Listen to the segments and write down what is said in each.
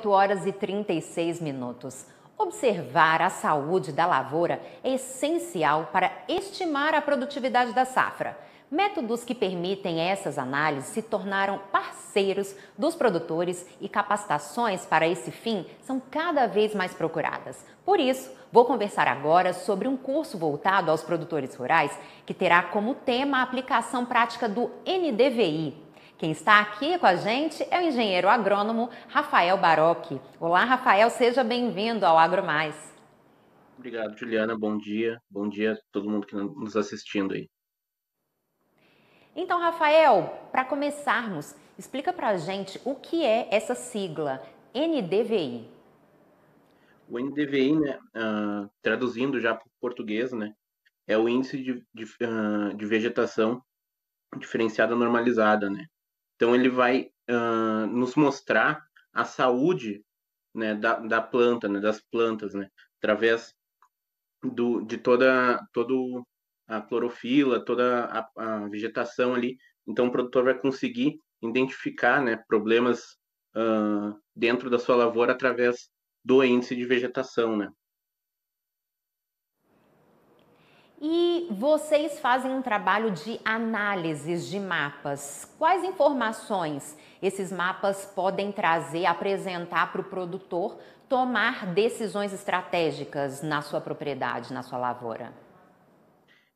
8 horas e 36 minutos. Observar a saúde da lavoura é essencial para estimar a produtividade da safra. Métodos que permitem essas análises se tornaram parceiros dos produtores e capacitações para esse fim são cada vez mais procuradas. Por isso, vou conversar agora sobre um curso voltado aos produtores rurais que terá como tema a aplicação prática do NDVI, quem está aqui com a gente é o engenheiro agrônomo Rafael Barocchi. Olá, Rafael, seja bem-vindo ao Agro Mais. Obrigado, Juliana. Bom dia. Bom dia a todo mundo que nos assistindo aí. Então, Rafael, para começarmos, explica para a gente o que é essa sigla NDVI. O NDVI, né, uh, traduzindo já para o português, né, é o Índice de, de, uh, de Vegetação Diferenciada Normalizada, né, então ele vai uh, nos mostrar a saúde né, da, da planta, né, das plantas, né, através do, de toda, toda a clorofila, toda a, a vegetação ali. Então o produtor vai conseguir identificar né, problemas uh, dentro da sua lavoura através do índice de vegetação, né? vocês fazem um trabalho de análises de mapas. Quais informações esses mapas podem trazer, apresentar para o produtor tomar decisões estratégicas na sua propriedade, na sua lavoura?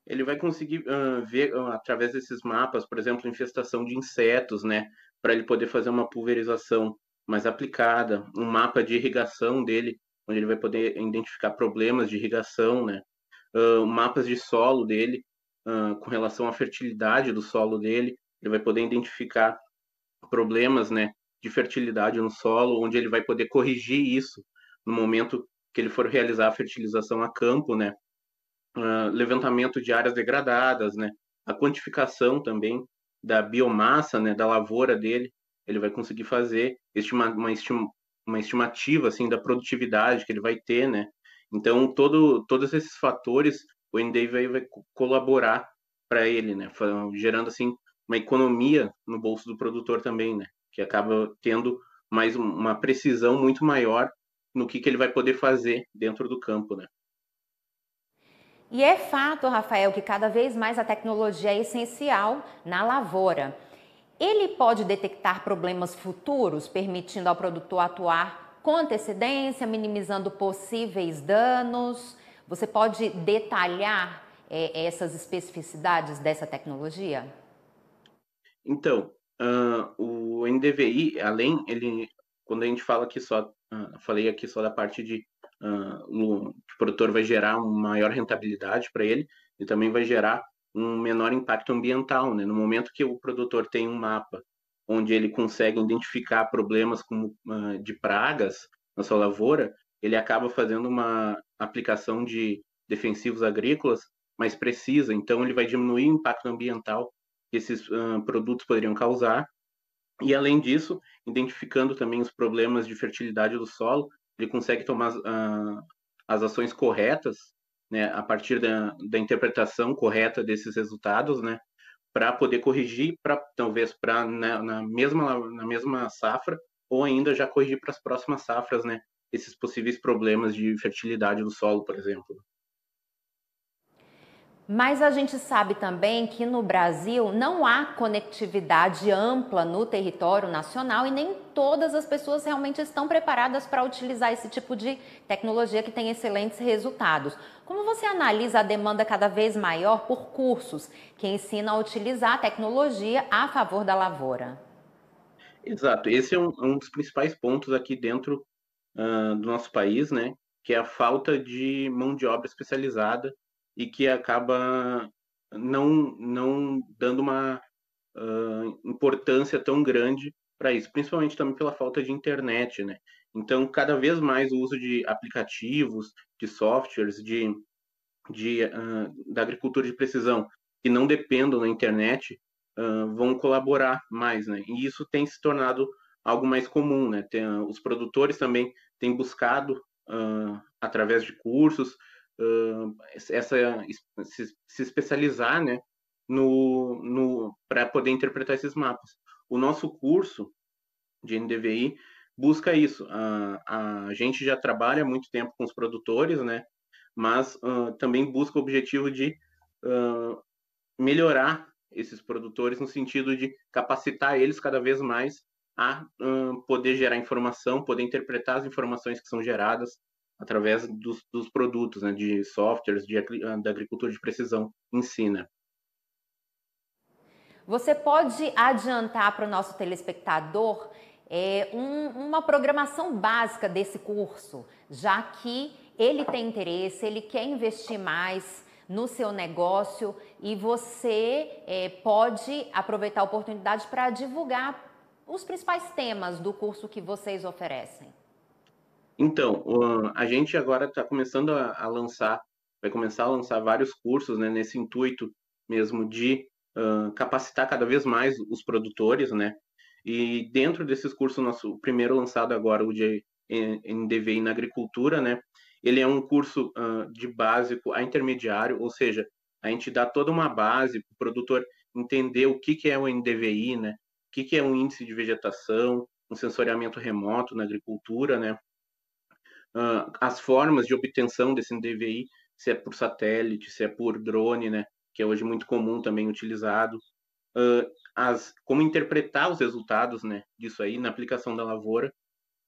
Ele vai conseguir uh, ver uh, através desses mapas, por exemplo, infestação de insetos, né? Para ele poder fazer uma pulverização mais aplicada, um mapa de irrigação dele, onde ele vai poder identificar problemas de irrigação, né? uh, mapas de solo dele, uh, com relação à fertilidade do solo dele. Ele vai poder identificar problemas né, de fertilidade no solo, onde ele vai poder corrigir isso no momento que ele for realizar a fertilização a campo, né? Uh, levantamento de áreas degradadas, né? A quantificação também da biomassa, né? Da lavoura dele, ele vai conseguir fazer estima, uma, estima, uma estimativa assim da produtividade que ele vai ter, né? Então, todo, todos esses fatores, o Endeavor vai, vai colaborar para ele, né? Gerando, assim, uma economia no bolso do produtor também, né? Que acaba tendo mais uma precisão muito maior no que, que ele vai poder fazer dentro do campo, né? E é fato, Rafael, que cada vez mais a tecnologia é essencial na lavoura. Ele pode detectar problemas futuros, permitindo ao produtor atuar com antecedência, minimizando possíveis danos. Você pode detalhar é, essas especificidades dessa tecnologia? Então, uh, o NDVI, além, ele, quando a gente fala que só, uh, falei aqui só da parte de uh, o produtor vai gerar uma maior rentabilidade para ele, e também vai gerar um menor impacto ambiental, né? No momento que o produtor tem um mapa onde ele consegue identificar problemas como, ah, de pragas na sua lavoura, ele acaba fazendo uma aplicação de defensivos agrícolas mais precisa. Então, ele vai diminuir o impacto ambiental que esses uh, produtos poderiam causar. E, além disso, identificando também os problemas de fertilidade do solo, ele consegue tomar uh, as ações corretas, né, a partir da, da interpretação correta desses resultados, né, para poder corrigir, para talvez para na, né, na, mesma na mesma safra ou ainda já corrigir para as próximas safras, né? Esses possíveis problemas de fertilidade do solo, por exemplo. Mas a gente sabe também que no Brasil não há conectividade ampla no território nacional e nem todas as pessoas realmente estão preparadas para utilizar esse tipo de tecnologia que tem excelentes resultados. Como você analisa a demanda cada vez maior por cursos que ensinam a utilizar a tecnologia a favor da lavoura? Exato, esse é um, é um dos principais pontos aqui dentro uh, do nosso país, né? Que é a falta de mão de obra especializada e que acaba não, não dando uma uh, importância tão grande para isso, principalmente também pela falta de internet, né? Então, cada vez mais o uso de aplicativos, de softwares, de, de uh, da agricultura de precisão, que não dependam da internet, uh, vão colaborar mais, né? E isso tem se tornado algo mais comum, né? Tem, os produtores também têm buscado, através de cursos, uh, essa, se, se, especializar né, no, no, para poder interpretar esses mapas. O nosso curso de NDVI busca isso. A, a gente já trabalha há muito tempo com os produtores, né, mas uh, também busca o objetivo de uh, melhorar esses produtores no sentido de capacitar eles cada vez mais a uh, poder gerar informação, poder interpretar as informações que são geradas, através dos, dos produtos, né, de softwares, de, da agricultura de precisão ensina. Né. Você pode adiantar para o nosso telespectador é, um, uma programação básica desse curso, já que ele tem interesse, ele quer investir mais no seu negócio e você é, pode aproveitar a oportunidade para divulgar os principais temas do curso que vocês oferecem. Então, a gente agora está começando a, lançar, vai começar a lançar vários cursos né, nesse intuito mesmo de uh, capacitar cada vez mais os produtores, né? E dentro desses cursos, nosso primeiro lançado agora, o de NDVI na agricultura, né? Ele é um curso uh, de básico a intermediário, ou seja, a gente dá toda uma base para o produtor entender o que, que é o NDVI, né? O que, que é um índice de vegetação, um sensoriamento remoto na agricultura, né? uh, as formas de obtenção desse DVI, se é por satélite, se é por drone, né, que é hoje muito comum também utilizado, uh, as, como interpretar os resultados né, disso aí na aplicação da lavoura,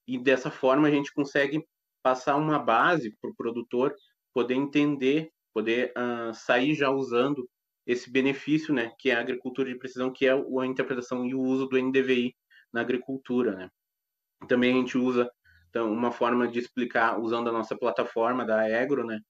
e dessa forma a gente consegue passar uma base para o produtor poder entender, poder uh, sair já usando esse benefício, né, que é a agricultura de precisão, que é a interpretação e o uso do NDVI na agricultura, né. Também a gente usa então, uma forma de explicar usando a nossa plataforma da Agro, né?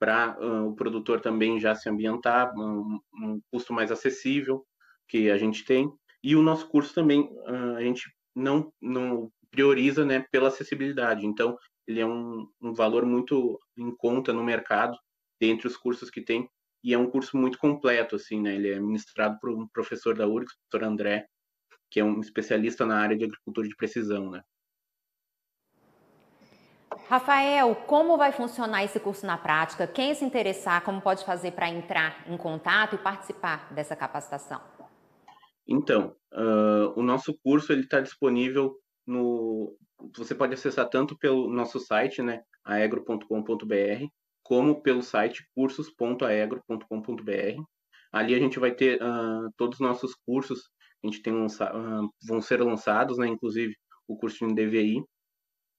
Para uh, o produtor também já se ambientar, um, um, custo mais acessível que a gente tem. E o nosso curso também, uh, a gente não, não prioriza né, pela acessibilidade. Então, ele é um, um valor muito em conta no mercado, dentre os cursos que tem, e é um curso muito completo, assim, né? Ele é ministrado por um professor da URGS, professor André, que é um especialista na área de agricultura de precisão, né? Rafael, como vai funcionar esse curso na prática? Quem se interessar, como pode fazer para entrar em contato e participar dessa capacitação? Então, uh, o nosso curso ele está disponível no. Você pode acessar tanto pelo nosso site, né, aegro.com.br, como pelo site cursos.aegro.com.br. Ali a gente vai ter uh, todos os nossos cursos, a gente tem um uh, vão ser lançados, né, inclusive o curso de DVI,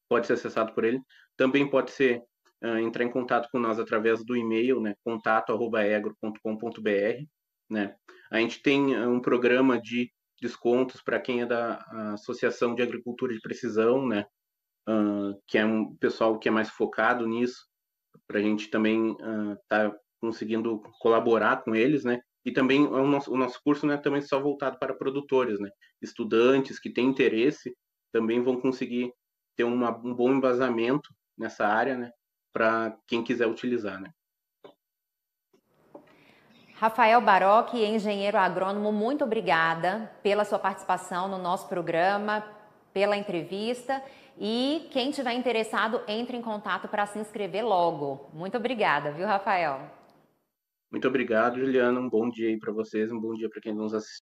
pode ser acessado por ele. Também pode ser uh, entrar em contato com nós através do e-mail, né, contato@egro.com.br, né? A gente tem ah, um programa de descontos para quem é da Associação de Agricultura de Precisão, né? Uh, que é um pessoal que é mais focado nisso, para a gente também estar uh, tá conseguindo colaborar com eles, né? E também é o nosso, o nosso curso né é também só voltado para produtores, né? Estudantes que têm interesse também vão conseguir ter uma, um bom embasamento nessa área, né, para quem quiser utilizar, né. Rafael Baroque, engenheiro agrônomo, muito obrigada pela sua participação no nosso programa, pela entrevista e quem tiver interessado entre em contato para se inscrever logo. Muito obrigada, viu, Rafael? Muito obrigado, Juliana. Um bom dia aí para vocês, um bom dia para quem nos assistiu.